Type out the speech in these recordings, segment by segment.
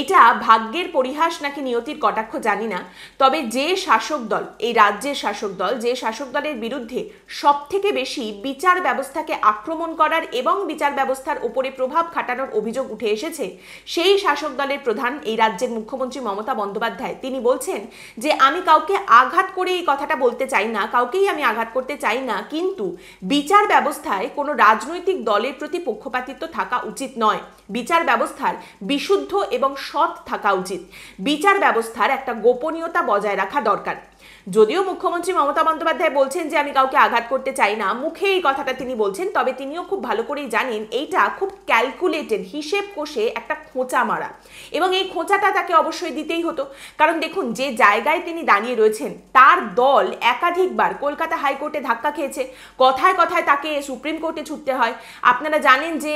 এটা ভাগ্যের পরিহাস নাকি নিয়তির কটাক্ষ জানি না তবে যে শাসক দল এই রাজ্যের শাসক দল যে শাসক দলের বিরুদ্ধে সব থেকে বেশি বিচার ব্যবস্থাকে আক্রমণ করার এবং বিচার ব্যবস্থার ওপরে প্রভাব খাটানোর অভিযোগ উঠে এসেছে সেই শাসক দলের প্রধান এই রাজ্যের মুখ্যমন্ত্রী মমতা বন্দ্যোপাধ্যায় তিনি বলছেন যে আমি কাউকে আঘাত করে এই কথাটা বলতে চাই না কাউকেই আমি আঘাত করতে চাই না কিন্তু বিচার ব্যবস্থায় কোনো রাজনৈতিক দলের প্রতি পক্ষপাতিত্ব থাকা উচিত নয় বিচার ব্যবস্থার বিশুদ্ধ এবং সৎ থাকা উচিত বিচার ব্যবস্থার একটা গোপনীয়তা বজায় রাখা দরকার যদিও মুখ্যমন্ত্রী মমতা বন্দ্যোপাধ্যায় বলছেন যে আমি কাউকে আঘাত করতে চাই না মুখে এই কথাটা তিনি বলছেন তবে তিনিও খুব ভালো করেই জানেন এইটা খুব ক্যালকুলেটেড হিসেব কষে একটা খোঁচা মারা এবং এই খোঁচাটা তাকে অবশ্যই দিতেই হতো কারণ দেখুন যে জায়গায় তিনি দাঁড়িয়ে রয়েছেন তার দল একাধিকবার কলকাতা হাইকোর্টে ধাক্কা খেয়েছে কথায় কথায় তাকে সুপ্রিম কোর্টে ছুটতে হয় আপনারা জানেন যে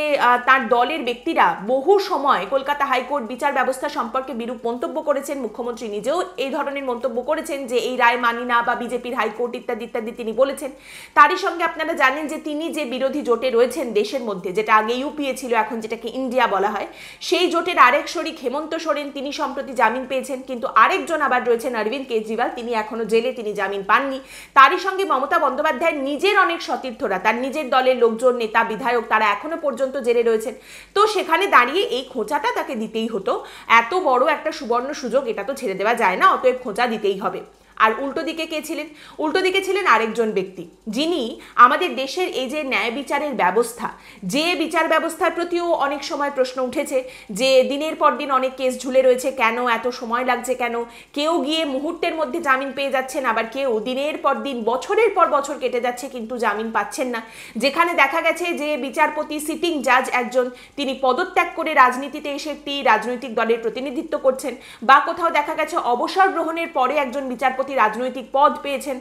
তার দলের ব্যক্তিরা বহু সময় কলকাতা হাইকোর্ট বিচার ব্যবস্থা সম্পর্কে বিরূপ মন্তব্য করেছেন মুখ্যমন্ত্রী নিজেও এই ধরনের মন্তব্য করেছেন যে এই রায় মানি না বা বিজেপির হাইকোর্ট ইত্যাদি ইত্যাদি তিনি বলেছেন তারই সঙ্গে আপনারা জানেন যে তিনি যে বিরোধী জোটে রয়েছেন দেশের মধ্যে যেটা আগে ইউপিএ ছিল এখন যেটাকে ইন্ডিয়া বলা হয় সেই জোটের আরেক শরিক হেমন্ত সোরেন তিনি সম্প্রতি জামিন পেয়েছেন কিন্তু আরেকজন আবার রয়েছেন অরবিন্দ কেজরিওয়াল তিনি এখনো জেলে তিনি জামিন পাননি তারই সঙ্গে মমতা বন্দ্যোপাধ্যায় নিজের অনেক সতীর্থরা তার নিজের দলের লোকজন নেতা বিধায়ক তারা এখনো পর্যন্ত জেলে রয়েছেন তো সেখানে দাঁড়িয়ে এই খোঁচাটা তাকে দিতেই হতো এত বড় একটা সুবর্ণ সুযোগ এটা তো ছেড়ে দেওয়া যায় না অতএব খোঁচা দিতেই হবে আর উল্টো দিকে কে ছিলেন উল্টো দিকে ছিলেন আরেকজন ব্যক্তি যিনি আমাদের দেশের এই যে ন্যায় বিচারের ব্যবস্থা যে বিচার ব্যবস্থার প্রতিও অনেক সময় প্রশ্ন উঠেছে যে দিনের পর দিন অনেক কেস ঝুলে রয়েছে কেন এত সময় লাগছে কেন কেউ গিয়ে মুহূর্তের মধ্যে জামিন পেয়ে যাচ্ছেন আবার কেউ দিনের পর দিন বছরের পর বছর কেটে যাচ্ছে কিন্তু জামিন পাচ্ছেন না যেখানে দেখা গেছে যে বিচারপতি সিটিং জাজ একজন তিনি পদত্যাগ করে রাজনীতিতে এসে একটি রাজনৈতিক দলের প্রতিনিধিত্ব করছেন বা কোথাও দেখা গেছে অবসর গ্রহণের পরে একজন বিচারপতি বিচারপতি রাজনৈতিক পদ পেয়েছেন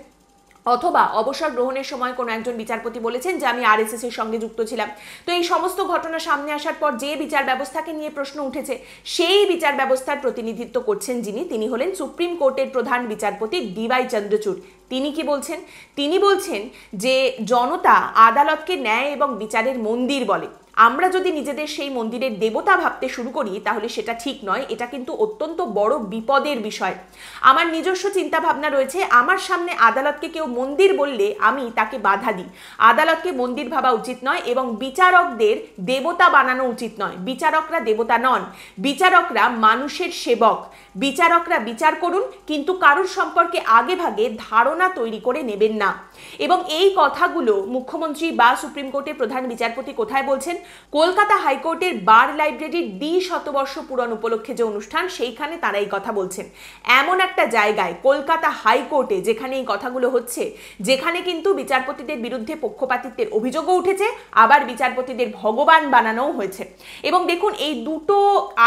অথবা অবসর গ্রহণের সময় কোনো একজন বিচারপতি বলেছেন যে আমি এর সঙ্গে যুক্ত ছিলাম তো এই সমস্ত ঘটনা সামনে আসার পর যে বিচার ব্যবস্থাকে নিয়ে প্রশ্ন উঠেছে সেই বিচার ব্যবস্থার প্রতিনিধিত্ব করছেন যিনি তিনি হলেন সুপ্রিম কোর্টের প্রধান বিচারপতি ডিওয়াই চন্দ্রচূড় তিনি কি বলছেন তিনি বলছেন যে জনতা আদালতকে ন্যায় এবং বিচারের মন্দির বলে আমরা যদি নিজেদের সেই মন্দিরের দেবতা ভাবতে শুরু করি তাহলে সেটা ঠিক নয় এটা কিন্তু অত্যন্ত বড় বিপদের বিষয় আমার নিজস্ব চিন্তাভাবনা রয়েছে আমার সামনে আদালতকে কেউ মন্দির বললে আমি তাকে বাধা দিই আদালতকে মন্দির ভাবা উচিত নয় এবং বিচারকদের দেবতা বানানো উচিত নয় বিচারকরা দেবতা নন বিচারকরা মানুষের সেবক বিচারকরা বিচার করুন কিন্তু কারোর সম্পর্কে আগে ভাগে ধারণা তৈরি করে নেবেন না এবং এই কথাগুলো মুখ্যমন্ত্রী বা সুপ্রিম কোর্টের প্রধান বিচারপতি কোথায় বলছেন কলকাতা হাইকোর্টের বার লাইব্রেরির দ্বি শতবর্ষ পূরণ উপলক্ষে যে অনুষ্ঠান সেইখানে তারা এই কথা বলছেন এমন একটা জায়গায় কলকাতা হাইকোর্টে যেখানে এই কথাগুলো হচ্ছে যেখানে কিন্তু বিচারপতিদের বিরুদ্ধে পক্ষপাতিত্বের অভিযোগও উঠেছে আবার বিচারপতিদের ভগবান বানানোও হয়েছে এবং দেখুন এই দুটো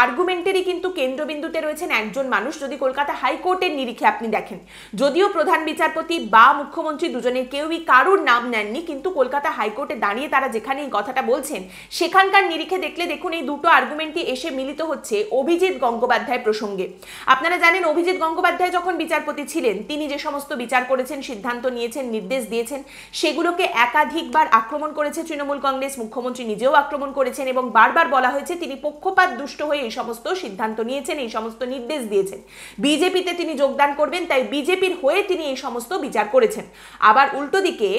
আর্গুমেন্টেরই কিন্তু কেন্দ্রবিন্দুতে রয়েছেন একজন মানুষ যদি কলকাতা হাইকোর্টের নিরিখে আপনি দেখেন যদিও প্রধান বিচারপতি বা মুখ্যমন্ত্রী দুজনের কেউই কারুর নাম নেননি কিন্তু কলকাতা হাইকোর্টে দাঁড়িয়ে তারা যেখানে এই কথাটা বলছেন সেখানকার নিরিখে দেখলে দেখুন এই দুটো আর্গুমেন্টই এসে মিলিত হচ্ছে অভিজিৎ গঙ্গোপাধ্যায় প্রসঙ্গে আপনারা জানেন অভিজিৎ গঙ্গোপাধ্যায় যখন বিচারপতি ছিলেন তিনি যে সমস্ত বিচার করেছেন সিদ্ধান্ত নিয়েছেন নির্দেশ দিয়েছেন সেগুলোকে একাধিকবার আক্রমণ করেছে তৃণমূল কংগ্রেস মুখ্যমন্ত্রী নিজেও আক্রমণ করেছেন এবং বারবার বলা হয়েছে তিনি পক্ষপাত দুষ্ট হয়ে এই সমস্ত সিদ্ধান্ত নিয়েছেন এই সমস্ত নির্দেশ দিয়েছেন বিজেপিতে তিনি যোগদান করবেন তাই বিজেপির হয়ে তিনি এই সমস্ত বিচার করেছেন আবার উল্টো দিকে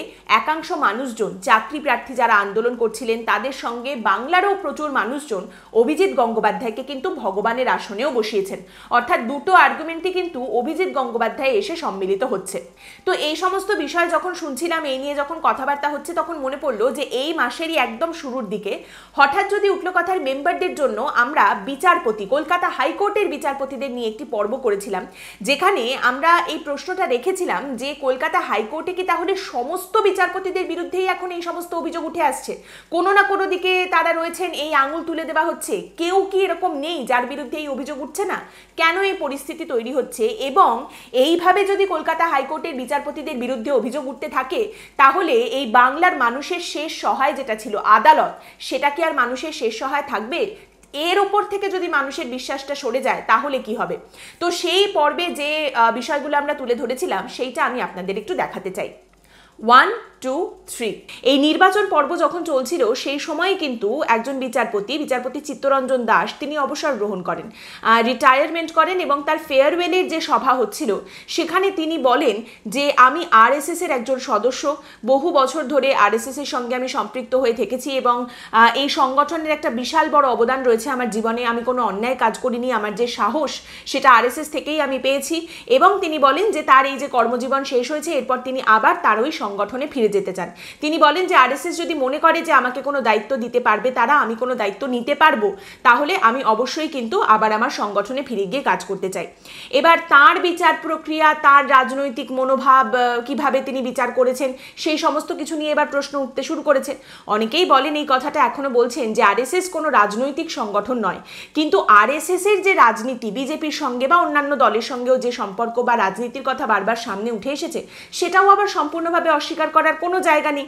একাংশ মানুষজন চাকরি প্রার্থী যারা আন্দোলন করছিলেন তাদের সঙ্গে সঙ্গে বাংলারও প্রচুর মানুষজন অভিজিৎ গঙ্গোপাধ্যায়কে কিন্তু ভগবানের আসনেও বসিয়েছেন অর্থাৎ দুটো আর্গুমেন্টই কিন্তু অভিজিৎ গঙ্গোপাধ্যায় এসে সম্মিলিত হচ্ছে তো এই সমস্ত বিষয় যখন শুনছিলাম এই নিয়ে যখন কথাবার্তা হচ্ছে তখন মনে পড়লো যে এই মাসেরই একদম শুরুর দিকে হঠাৎ যদি উঠলো কথার মেম্বারদের জন্য আমরা বিচারপতি কলকাতা হাইকোর্টের বিচারপতিদের নিয়ে একটি পর্ব করেছিলাম যেখানে আমরা এই প্রশ্নটা রেখেছিলাম যে কলকাতা হাইকোর্টে কি তাহলে সমস্ত বিচারপতিদের বিরুদ্ধেই এখন এই সমস্ত অভিযোগ উঠে আসছে কোনো না কোনো দিকে অনেকে তারা রয়েছেন এই আঙুল তুলে দেওয়া হচ্ছে কেউ কি এরকম নেই যার বিরুদ্ধে এই অভিযোগ উঠছে না কেন এই পরিস্থিতি তৈরি হচ্ছে এবং এইভাবে যদি কলকাতা হাইকোর্টের বিচারপতিদের বিরুদ্ধে অভিযোগ উঠতে থাকে তাহলে এই বাংলার মানুষের শেষ সহায় যেটা ছিল আদালত সেটা কি আর মানুষের শেষ সহায় থাকবে এর ওপর থেকে যদি মানুষের বিশ্বাসটা সরে যায় তাহলে কি হবে তো সেই পর্বে যে বিষয়গুলো আমরা তুলে ধরেছিলাম সেইটা আমি আপনাদের একটু দেখাতে চাই ওয়ান টু থ্রি এই নির্বাচন পর্ব যখন চলছিল সেই সময়ে কিন্তু একজন বিচারপতি বিচারপতি চিত্তরঞ্জন দাস তিনি অবসর গ্রহণ করেন রিটায়ারমেন্ট করেন এবং তার ফেয়ারওয়েলের যে সভা হচ্ছিল সেখানে তিনি বলেন যে আমি আরএসএস এর একজন সদস্য বহু বছর ধরে এস এর সঙ্গে আমি সম্পৃক্ত হয়ে থেকেছি এবং এই সংগঠনের একটা বিশাল বড় অবদান রয়েছে আমার জীবনে আমি কোনো অন্যায় কাজ করিনি আমার যে সাহস সেটা এস থেকেই আমি পেয়েছি এবং তিনি বলেন যে তার এই যে কর্মজীবন শেষ হয়েছে এরপর তিনি আবার তারই সংগঠনে ফিরে যেতে চান তিনি বলেন যে আরএসএস যদি মনে করে যে আমাকে কোনো দায়িত্ব দিতে পারবে তারা আমি কোনো দায়িত্ব নিতে পারবো তাহলে আমি অবশ্যই কিন্তু আবার আমার সংগঠনে ফিরে গিয়ে কাজ করতে চাই এবার তার বিচার প্রক্রিয়া তার রাজনৈতিক মনোভাব কিভাবে তিনি বিচার করেছেন সেই সমস্ত কিছু নিয়ে এবার প্রশ্ন উঠতে শুরু করেছেন অনেকেই বলেন এই কথাটা এখনও বলছেন যে আরএসএস কোনো রাজনৈতিক সংগঠন নয় কিন্তু এস এর যে রাজনীতি বিজেপির সঙ্গে বা অন্যান্য দলের সঙ্গেও যে সম্পর্ক বা রাজনীতির কথা বারবার সামনে উঠে এসেছে সেটাও আবার সম্পূর্ণভাবে অস্বীকার করার কোনো জায়গা নেই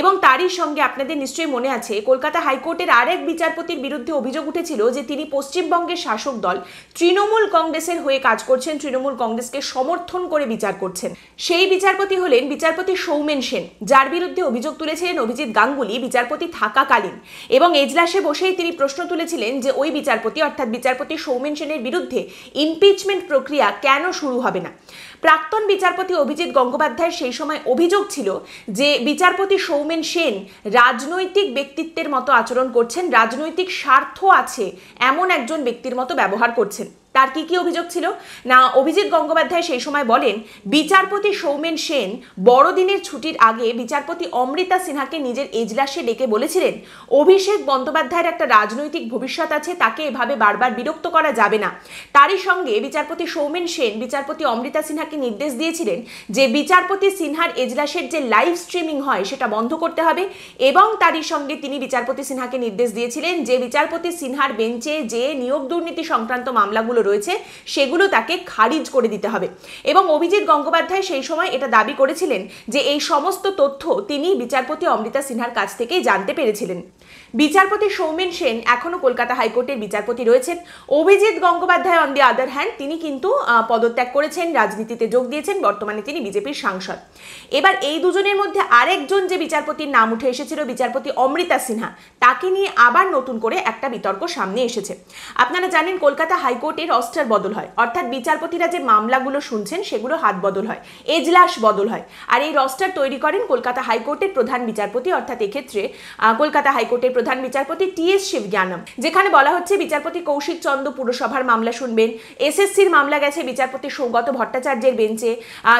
এবং তারই সঙ্গে আপনাদের নিশ্চয়ই মনে আছে কলকাতা হাইকোর্টের আরেক বিচারপতির বিরুদ্ধে অভিযোগ উঠেছিল যে তিনি পশ্চিমবঙ্গের শাসক দল তৃণমূল কংগ্রেসের হয়ে কাজ করছেন তৃণমূল কংগ্রেসকে সমর্থন করে বিচার করছেন সেই বিচারপতি হলেন বিচারপতি সৌমেন সেন যার বিরুদ্ধে অভিযোগ তুলেছিলেন অভিজিৎ গাঙ্গুলি বিচারপতি থাকাকালীন এবং এজলাসে বসেই তিনি প্রশ্ন তুলেছিলেন যে ওই বিচারপতি অর্থাৎ বিচারপতি সৌমেন সেনের বিরুদ্ধে ইমপিচমেন্ট প্রক্রিয়া কেন শুরু হবে না প্রাক্তন বিচারপতি অভিজিৎ গঙ্গোপাধ্যায়ের সেই সময় অভিযোগ ছিল যে বিচারপতি সৌমেন সেন রাজনৈতিক ব্যক্তিত্বের মতো আচরণ করছেন রাজনৈতিক স্বার্থ আছে এমন একজন ব্যক্তির মতো ব্যবহার করছেন তার কি কি অভিযোগ ছিল না অভিজিৎ গঙ্গোপাধ্যায় সেই সময় বলেন বিচারপতি সৌমেন সেন বড়দিনের ছুটির আগে বিচারপতি অমৃতা সিনহাকে নিজের এজলাসে ডেকে বলেছিলেন অভিষেক বন্দ্যোপাধ্যায়ের একটা রাজনৈতিক ভবিষ্যৎ আছে তাকে এভাবে বারবার বিরক্ত করা যাবে না তারই সঙ্গে বিচারপতি সৌমেন সেন বিচারপতি অমৃতা সিনহাকে নির্দেশ দিয়েছিলেন যে বিচারপতি সিনহার এজলাসের যে লাইভ স্ট্রিমিং হয় সেটা বন্ধ করতে হবে এবং তারই সঙ্গে তিনি বিচারপতি সিনহাকে নির্দেশ দিয়েছিলেন যে বিচারপতি সিনহার বেঞ্চে যে নিয়োগ দুর্নীতি সংক্রান্ত মামলাগুলো রয়েছে সেগুলো তাকে খারিজ করে দিতে হবে এবং অভিজিৎ গঙ্গোপাধ্যায় সেই সময় এটা দাবি করেছিলেন যে এই সমস্ত তথ্য তিনি বিচারপতি অমৃতা সিনহার কাছ থেকেই জানতে পেরেছিলেন বিচারপতি সৌমেন সেন এখনও কলকাতা হাইকোর্টের বিচারপতি রয়েছেন Abhijit Gangopadhyay on the other hand তিনি কিন্তু পদত্যাগ করেছেন রাজনীতিতে যোগ দিয়েছেন বর্তমানে তিনি বিজেপির সাংসদ এবার এই দুজনের মধ্যে আরেকজন যে বিচারপতির নাম উঠে এসেছিল বিচারপতি অমৃতা সিনহা তাকে নিয়ে আবার নতুন করে একটা বিতর্ক সামনে এসেছে আপনারা জানেন কলকাতা হাইকোর্টের অস্ত্রের বদল হয় অর্থাৎ বিচারপতিরা যে মামলাগুলো শুনছেন সেগুলো হাত বদল হয় এজলাস বদল হয় আর এই রস্টার তৈরি করেন কলকাতা হাইকোর্টের প্রধান বিচারপতি অর্থাৎ এক্ষেত্রে কলকাতা হাইকোর্টের প্রধান বিচারপতি টি এস শিবজ্ঞানম যেখানে বলা হচ্ছে বিচারপতি কৌশিক চন্দ পুরসভার মামলা শুনবেন এসএসসির মামলা গেছে বিচারপতি সৌগত ভট্টাচার্যের বেঞ্চে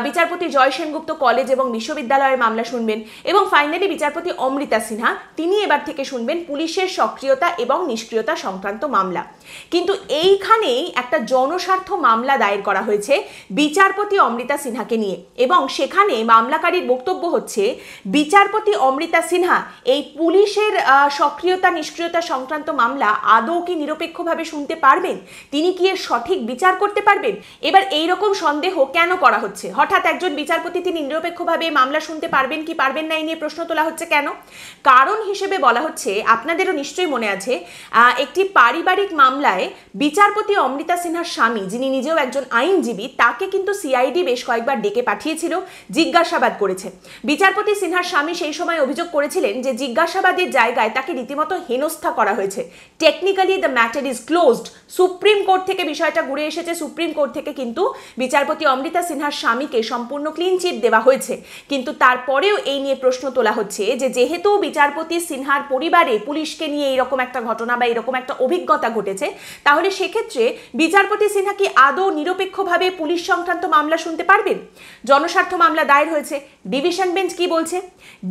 বিচারপতি জয় সেনগুপ্ত কলেজ এবং বিশ্ববিদ্যালয়ের মামলা শুনবেন এবং ফাইনালি বিচারপতি অমৃতা সিনহা তিনি এবার থেকে শুনবেন পুলিশের সক্রিয়তা এবং নিষ্ক্রিয়তা সংক্রান্ত মামলা কিন্তু এইখানেই একটা জনস্বার্থ মামলা দায়ের করা হয়েছে বিচারপতি অমৃতা সিনহাকে নিয়ে এবং সেখানে মামলাকারীর বক্তব্য হচ্ছে বিচারপতি অমৃতা সিনহা এই পুলিশের সক্রিয়তা নিষ্ক্রিয়তা সংক্রান্ত মামলা আদৌ কি নিরপেক্ষভাবে শুনতে পারবেন তিনি কি এর সঠিক বিচার করতে পারবেন এবার এই রকম সন্দেহ কেন করা হচ্ছে হঠাৎ একজন বিচারপতি তিনি নিরপেক্ষভাবে মামলা শুনতে পারবেন কি পারবেন না এই নিয়ে প্রশ্ন তোলা হচ্ছে কেন কারণ হিসেবে বলা হচ্ছে আপনাদেরও নিশ্চয়ই মনে আছে একটি পারিবারিক মামলায় বিচারপতি অমৃতা সিনহার স্বামী যিনি নিজেও একজন আইনজীবী তাকে কিন্তু সিআইডি বেশ কয়েকবার ডেকে পাঠিয়েছিল জিজ্ঞাসাবাদ করেছে বিচারপতি সিনহার স্বামী সেই সময় অভিযোগ করেছিলেন যে জিজ্ঞাসাবাদের জায়গায় তাকে রীতিমতো হেনস্থা করা হয়েছে technically the matter is closed supreme court থেকে বিষয়টা ঘুরে এসেছে সুপ্রিম কোর্ট থেকে কিন্তু বিচারপতি অমৃতা সিনহার স্বামীকে সম্পূর্ণ ক্লিন চিট দেওয়া হয়েছে কিন্তু তারপরেও এই নিয়ে প্রশ্ন তোলা হচ্ছে যে যেহেতু বিচারপতি সিনহার পরিবারে পুলিশকে নিয়ে এরকম একটা ঘটনা বা এরকম একটা অভিজ্ঞতা ঘটেছে তাহলে সেক্ষেত্রে বিচারপতি সিনহা কি আদৌ নিরপেক্ষভাবে পুলিশ সংক্রান্ত মামলা শুনতে পারবেন জনস্বার্থ মামলা দায়ের হয়েছে ডিভিশন বেঞ্চ কি বলছে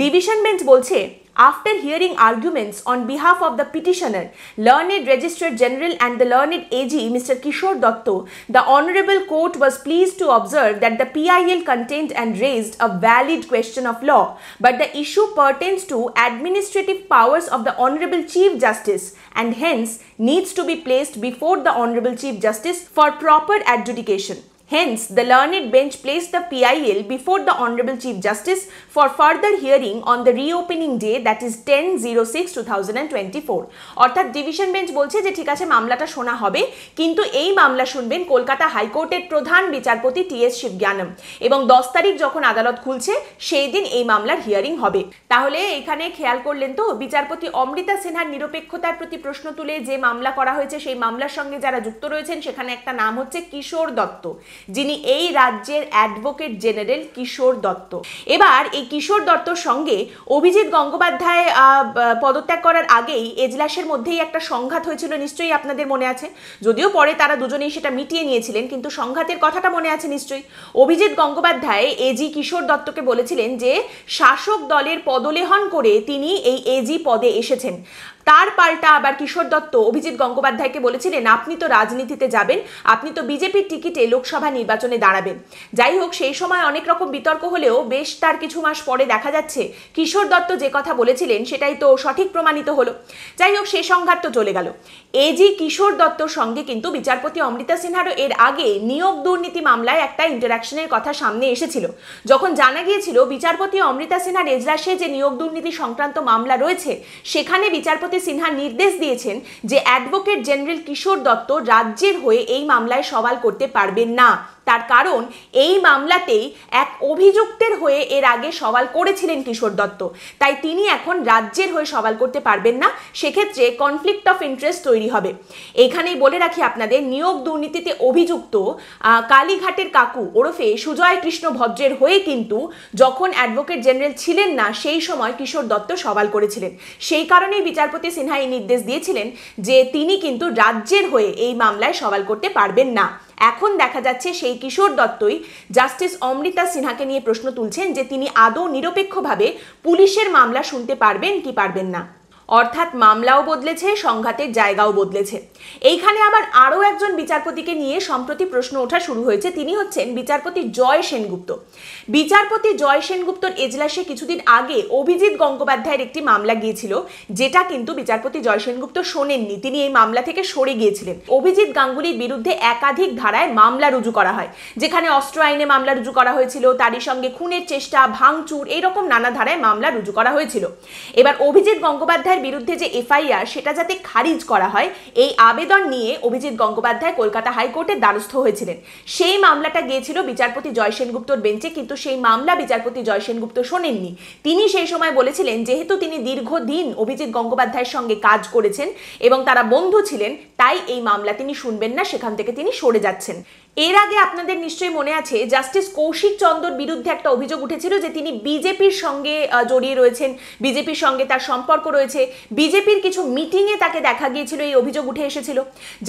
ডিভিশন বেঞ্চ বলছে After hearing arguments on behalf of the petitioner, Learned Registrar General and the Learned AG Mr. Kishore Dotto, the Honorable Court was pleased to observe that the PIL contained and raised a valid question of law, but the issue pertains to administrative powers of the Honorable Chief Justice and hence needs to be placed before the Honorable Chief Justice for proper adjudication. Hence, the learned bench placed the PIL before the Honorable Chief Justice for further hearing on the reopening day that is 10-06-2024. অর্থাৎ division bench বলছে যে ঠিক আছে মামলাটা শোনা হবে কিন্তু এই মামলা শুনবেন কলকাতা হাইকোর্টের প্রধান বিচারপতি টি এস শিবজ্ঞানম এবং দশ তারিখ যখন আদালত খুলছে সেই দিন এই মামলার হিয়ারিং হবে তাহলে এখানে খেয়াল করলেন তো বিচারপতি অমৃতা সিনহার নিরপেক্ষতার প্রতি প্রশ্ন তুলে যে মামলা করা হয়েছে সেই মামলার সঙ্গে যারা যুক্ত রয়েছেন সেখানে একটা নাম হচ্ছে কিশোর দত্ত যিনি এই রাজ্যের অ্যাডভোকেট জেনারেল কিশোর দত্ত এবার এই কিশোর দত্তর সঙ্গে অভিজিৎ গঙ্গোপাধ্যায় পদত্যাগ করার আগেই এজলাসের মধ্যেই একটা সংঘাত হয়েছিল নিশ্চয়ই আপনাদের মনে আছে যদিও পরে তারা দুজনেই সেটা মিটিয়ে নিয়েছিলেন কিন্তু সংঘাতের কথাটা মনে আছে নিশ্চয়ই অভিজিৎ গঙ্গোপাধ্যায় এজি কিশোর দত্তকে বলেছিলেন যে শাসক দলের পদলেহন করে তিনি এই এজি পদে এসেছেন তার পাল্টা আবার কিশোর দত্ত অভিজিৎ গঙ্গোপাধ্যায়কে বলেছিলেন আপনি তো রাজনীতিতে যাবেন আপনি তো বিজেপির টিকিটে লোকসভা নির্বাচনে দাঁড়াবেন যাই হোক সেই সময় অনেক রকম বিতর্ক হলেও বেশ তার কিছু মাস পরে দেখা যাচ্ছে কিশোর দত্ত যে কথা বলেছিলেন সেটাই তো সঠিক প্রমাণিত হলো যাই হোক সে সংঘাত তো চলে গেল জি কিশোর দত্তর সঙ্গে কিন্তু বিচারপতি অমৃতা সিনহারও এর আগে নিয়োগ দুর্নীতি মামলায় একটা ইন্টারাকশনের কথা সামনে এসেছিল যখন জানা গিয়েছিল বিচারপতি অমৃতা সিনহার এজলাসে যে নিয়োগ দুর্নীতি সংক্রান্ত মামলা রয়েছে সেখানে বিচারপতি কে সিনহা নির্দেশ দিয়েছেন যে অ্যাডভোকেট জেনারেল কিশোর দত্ত রাজ্যের হয়ে এই মামলায় সওয়াল করতে পারবেন না তার কারণ এই মামলাতেই এক অভিযুক্তের হয়ে এর আগে সওয়াল করেছিলেন কিশোর দত্ত তাই তিনি এখন রাজ্যের হয়ে সওয়াল করতে পারবেন না সেক্ষেত্রে কনফ্লিক্ট অফ ইন্টারেস্ট তৈরি হবে এখানেই বলে রাখি আপনাদের নিয়োগ দুর্নীতিতে অভিযুক্ত কালীঘাটের কাকু ওরফে সুজয় কৃষ্ণ ভদ্রের হয়ে কিন্তু যখন অ্যাডভোকেট জেনারেল ছিলেন না সেই সময় কিশোর দত্ত সওয়াল করেছিলেন সেই কারণেই বিচারপতি সিনহা এই নির্দেশ দিয়েছিলেন যে তিনি কিন্তু রাজ্যের হয়ে এই মামলায় সওয়াল করতে পারবেন না এখন দেখা যাচ্ছে সেই কিশোর দত্তই জাস্টিস অমৃতা সিনহাকে নিয়ে প্রশ্ন তুলছেন যে তিনি আদৌ নিরপেক্ষভাবে পুলিশের মামলা শুনতে পারবেন কি পারবেন না অর্থাৎ মামলাও বদলেছে সংঘাতের জায়গাও বদলেছে এইখানে আবার আরও একজন বিচারপতিকে নিয়ে সম্প্রতি প্রশ্ন ওঠা শুরু হয়েছে তিনি হচ্ছেন বিচারপতি জয় সেনগুপ্ত বিচারপতি জয় সেনগুপ্তর এজলাসে কিছুদিন আগে অভিজিৎ গঙ্গোপাধ্যায়ের একটি মামলা গিয়েছিল যেটা কিন্তু বিচারপতি জয় সেনগুপ্ত শোনেননি তিনি এই মামলা থেকে সরে গিয়েছিলেন অভিজিৎ গাঙ্গুলির বিরুদ্ধে একাধিক ধারায় মামলা রুজু করা হয় যেখানে অস্ত্র আইনে মামলা রুজু করা হয়েছিল তারই সঙ্গে খুনের চেষ্টা ভাঙচুর এইরকম নানা ধারায় মামলা রুজু করা হয়েছিল এবার অভিজিৎ গঙ্গোপাধ্যায় মহাশয়ের বিরুদ্ধে যে এফআইআর সেটা যাতে খারিজ করা হয় এই আবেদন নিয়ে অভিজিৎ গঙ্গোপাধ্যায় কলকাতা হাইকোর্টের দ্বারস্থ হয়েছিলেন সেই মামলাটা গিয়েছিল বিচারপতি জয় সেনগুপ্তর বেঞ্চে কিন্তু সেই মামলা বিচারপতি জয় সেনগুপ্ত শোনেননি তিনি সেই সময় বলেছিলেন যেহেতু তিনি দীর্ঘদিন অভিজিৎ গঙ্গোপাধ্যায়ের সঙ্গে কাজ করেছেন এবং তারা বন্ধু ছিলেন তাই এই মামলা তিনি শুনবেন না সেখান থেকে তিনি সরে যাচ্ছেন এর আগে আপনাদের নিশ্চয়ই মনে আছে জাস্টিস কৌশিক চন্দর বিরুদ্ধে একটা অভিযোগ উঠেছিল যে তিনি বিজেপির সঙ্গে জড়িয়ে রয়েছেন বিজেপির সঙ্গে তার সম্পর্ক রয়েছে বিজেপির কিছু মিটিংয়ে তাকে দেখা গিয়েছিল এই অভিযোগ উঠে এসেছিল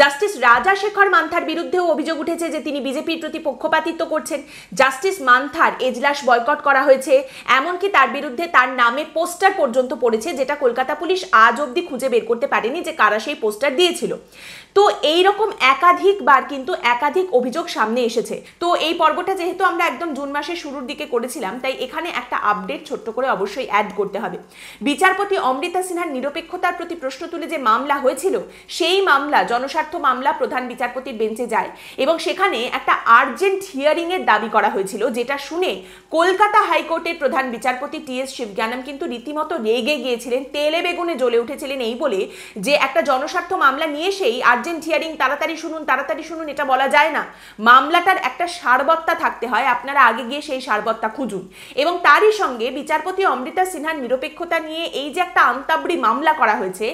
জাস্টিস রাজাশেখর মান্থার বিরুদ্ধেও অভিযোগ উঠেছে যে তিনি বিজেপির প্রতি পক্ষপাতিত্ব করছেন জাস্টিস মান্থার এজলাস বয়কট করা হয়েছে এমনকি তার বিরুদ্ধে তার নামে পোস্টার পর্যন্ত পড়েছে যেটা কলকাতা পুলিশ আজ অবধি খুঁজে বের করতে পারেনি যে কারা সেই পোস্টার দিয়েছিল তো এইরকম একাধিকবার কিন্তু একাধিক অভিযোগ অভিযোগ সামনে এসেছে তো এই পর্বটা যেহেতু আমরা একদম জুন মাসের শুরুর দিকে করেছিলাম তাই এখানে একটা আপডেট ছোট্ট করে অবশ্যই অ্যাড করতে হবে বিচারপতি অমৃতা সিনহার নিরপেক্ষতার প্রতি প্রশ্ন তুলে যে মামলা হয়েছিল সেই মামলা জনস্বার্থ মামলা প্রধান বিচারপতির বেঞ্চে যায় এবং সেখানে একটা আর্জেন্ট হিয়ারিংয়ের দাবি করা হয়েছিল যেটা শুনে কলকাতা হাইকোর্টের প্রধান বিচারপতি টি এস শিবজ্ঞানম কিন্তু রীতিমতো রেগে গিয়েছিলেন তেলে বেগুনে জ্বলে উঠেছিলেন এই বলে যে একটা জনস্বার্থ মামলা নিয়ে সেই আর্জেন্ট হিয়ারিং তাড়াতাড়ি শুনুন তাড়াতাড়ি শুনুন এটা বলা যায় না মামলাটার একটা সারবত্তা থাকতে হয় আপনারা আগে গিয়ে সেই সারবত্তা খুঁজুন এবং তারই সঙ্গে বিচারপতি অমৃতা সিনহার নিরপেক্ষতা নিয়ে এই যে একটা আন্তাবড়ি মামলা করা হয়েছে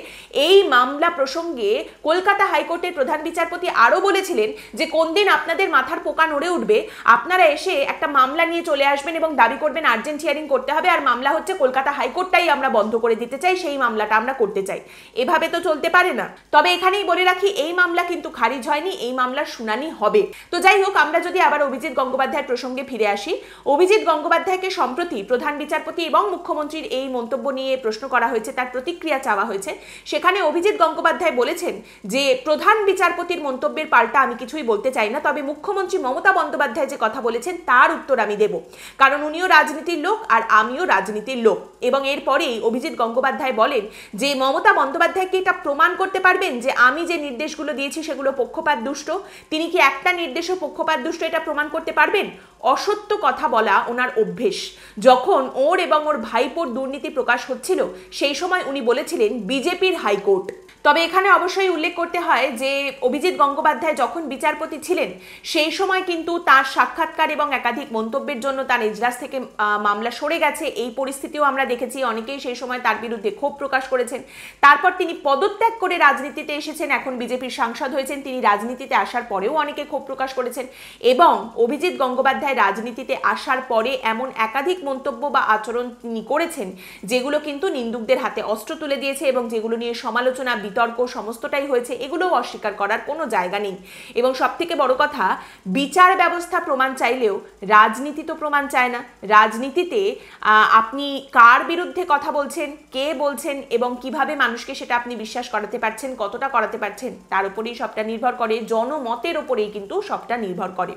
এই মামলা প্রসঙ্গে কলকাতা হাইকোর্টের প্রধান বিচারপতি আরও বলেছিলেন যে কোন দিন আপনাদের মাথার পোকা নড়ে উঠবে আপনারা এসে একটা মামলা নিয়ে চলে আসবেন এবং দাবি করবেন আর্জেন্ট হিয়ারিং করতে হবে আর মামলা হচ্ছে কলকাতা হাইকোর্টটাই আমরা বন্ধ করে দিতে চাই সেই মামলাটা আমরা করতে চাই এভাবে তো চলতে পারে না তবে এখানেই বলে রাখি এই মামলা কিন্তু খারিজ হয়নি এই মামলার শুনানি হবে তো যাই হোক আমরা যদি আবার অভিজিৎ গঙ্গোপাধ্যায়ের প্রসঙ্গে ফিরে আসি অভিজিৎ গঙ্গোপাধ্যায়কে সম্প্রতি প্রধান বিচারপতি এবং মুখ্যমন্ত্রীর এই মন্তব্য নিয়ে প্রশ্ন করা হয়েছে তার প্রতিক্রিয়া চাওয়া হয়েছে সেখানে অভিজিৎ গঙ্গোপাধ্যায় বলেছেন যে প্রধান বিচারপতির মন্তব্যের পাল্টা আমি কিছুই বলতে চাই না তবে মুখ্যমন্ত্রী মমতা বন্দ্যোপাধ্যায় যে কথা বলেছেন তার উত্তর আমি দেব কারণ উনিও রাজনীতির লোক আর আমিও রাজনীতির লোক এবং এরপরেই অভিজিৎ গঙ্গোপাধ্যায় বলেন যে মমতা বন্দ্যোপাধ্যায়কে এটা প্রমাণ করতে পারবেন যে আমি যে নির্দেশগুলো দিয়েছি সেগুলো পক্ষপাত দুষ্ট তিনি কি একটা নির্দেশ ও পক্ষপাত দুষ্ট এটা প্রমাণ করতে পারবেন অসত্য কথা বলা ওনার অভ্যেস যখন ওর এবং ওর ভাইপোর দুর্নীতি প্রকাশ হচ্ছিল সেই সময় উনি বলেছিলেন বিজেপির হাইকোর্ট তবে এখানে অবশ্যই উল্লেখ করতে হয় যে অভিজিৎ গঙ্গোপাধ্যায় যখন বিচারপতি ছিলেন সেই সময় কিন্তু তার সাক্ষাৎকার এবং একাধিক মন্তব্যের জন্য তার এজলাস থেকে মামলা সরে গেছে এই পরিস্থিতিও আমরা দেখেছি অনেকেই সেই সময় তার বিরুদ্ধে ক্ষোভ প্রকাশ করেছেন তারপর তিনি পদত্যাগ করে রাজনীতিতে এসেছেন এখন বিজেপির সাংসদ হয়েছেন তিনি রাজনীতিতে আসার পরেও অনেকে ক্ষোভ প্রকাশ করেছেন এবং অভিজিৎ গঙ্গোপাধ্যায় বাংলায় রাজনীতিতে আসার পরে এমন একাধিক মন্তব্য বা আচরণ তিনি করেছেন যেগুলো কিন্তু নিন্দুকদের হাতে অস্ত্র তুলে দিয়েছে এবং যেগুলো নিয়ে সমালোচনা বিতর্ক সমস্তটাই হয়েছে এগুলোও অস্বীকার করার কোনো জায়গা নেই এবং সবথেকে বড় কথা বিচার ব্যবস্থা প্রমাণ চাইলেও রাজনীতি তো প্রমাণ চায় না রাজনীতিতে আপনি কার বিরুদ্ধে কথা বলছেন কে বলছেন এবং কিভাবে মানুষকে সেটা আপনি বিশ্বাস করাতে পারছেন কতটা করাতে পারছেন তার উপরেই সবটা নির্ভর করে জনমতের ওপরেই কিন্তু সবটা নির্ভর করে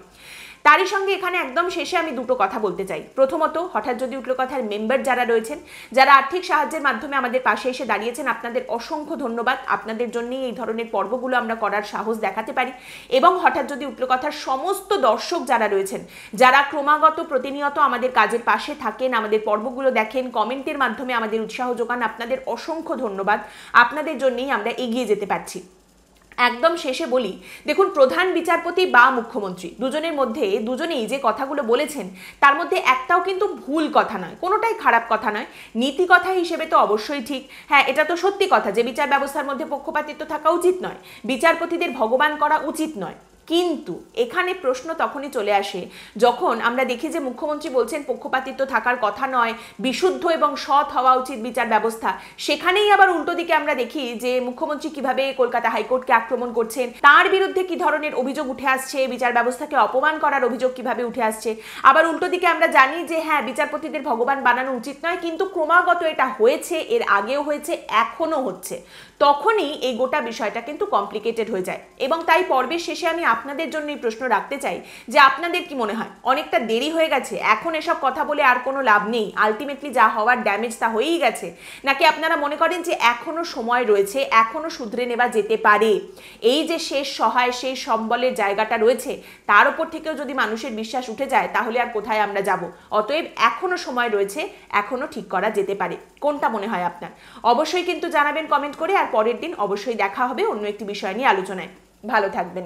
তারই সঙ্গে এখানে একদম শেষে আমি দুটো কথা বলতে চাই প্রথমত হঠাৎ যদি উঠলো কথার মেম্বার যারা রয়েছেন যারা আর্থিক সাহায্যের মাধ্যমে আমাদের পাশে এসে দাঁড়িয়েছেন আপনাদের অসংখ্য ধন্যবাদ আপনাদের জন্যই এই ধরনের পর্বগুলো আমরা করার সাহস দেখাতে পারি এবং হঠাৎ যদি উঠলো কথার সমস্ত দর্শক যারা রয়েছেন যারা ক্রমাগত প্রতিনিয়ত আমাদের কাজের পাশে থাকেন আমাদের পর্বগুলো দেখেন কমেন্টের মাধ্যমে আমাদের উৎসাহ যোগান আপনাদের অসংখ্য ধন্যবাদ আপনাদের জন্যেই আমরা এগিয়ে যেতে পারছি একদম শেষে বলি দেখুন প্রধান বিচারপতি বা মুখ্যমন্ত্রী দুজনের মধ্যে দুজনেই যে কথাগুলো বলেছেন তার মধ্যে একটাও কিন্তু ভুল কথা নয় কোনোটাই খারাপ কথা নয় নীতি কথা হিসেবে তো অবশ্যই ঠিক হ্যাঁ এটা তো সত্যি কথা যে বিচার ব্যবস্থার মধ্যে পক্ষপাতিত্ব থাকা উচিত নয় বিচারপতিদের ভগবান করা উচিত নয় কিন্তু এখানে প্রশ্ন তখনই চলে আসে যখন আমরা দেখি যে মুখ্যমন্ত্রী বলছেন পক্ষপাতিত্ব থাকার কথা নয় বিশুদ্ধ এবং সৎ হওয়া উচিত বিচার ব্যবস্থা সেখানেই আবার উল্টো দিকে আমরা দেখি যে মুখ্যমন্ত্রী কিভাবে কলকাতা হাইকোর্টকে আক্রমণ করছেন তার বিরুদ্ধে কি ধরনের অভিযোগ উঠে আসছে বিচার ব্যবস্থাকে অপমান করার অভিযোগ কিভাবে উঠে আসছে আবার উল্টো দিকে আমরা জানি যে হ্যাঁ বিচারপতিদের ভগবান বানানো উচিত নয় কিন্তু ক্রমাগত এটা হয়েছে এর আগেও হয়েছে এখনও হচ্ছে তখনই এই গোটা বিষয়টা কিন্তু কমপ্লিকেটেড হয়ে যায় এবং তাই পর্বের শেষে আমি আপনাদের জন্য এই প্রশ্ন রাখতে চাই যে আপনাদের কি মনে হয় অনেকটা দেরি হয়ে গেছে এখন এসব কথা বলে আর কোনো লাভ নেই আলটিমেটলি যা হওয়ার ড্যামেজ তা হয়েই গেছে নাকি আপনারা মনে করেন যে এখনও সময় রয়েছে এখনও শুধরে নেওয়া যেতে পারে এই যে শেষ সহায় সেই সম্বলের জায়গাটা রয়েছে তার ওপর থেকেও যদি মানুষের বিশ্বাস উঠে যায় তাহলে আর কোথায় আমরা যাব অতএব এখনও সময় রয়েছে এখনও ঠিক করা যেতে পারে কোনটা মনে হয় আপনার অবশ্যই কিন্তু জানাবেন কমেন্ট করে আর পরের দিন অবশ্যই দেখা হবে অন্য একটি বিষয় নিয়ে আলোচনায় ভালো থাকবেন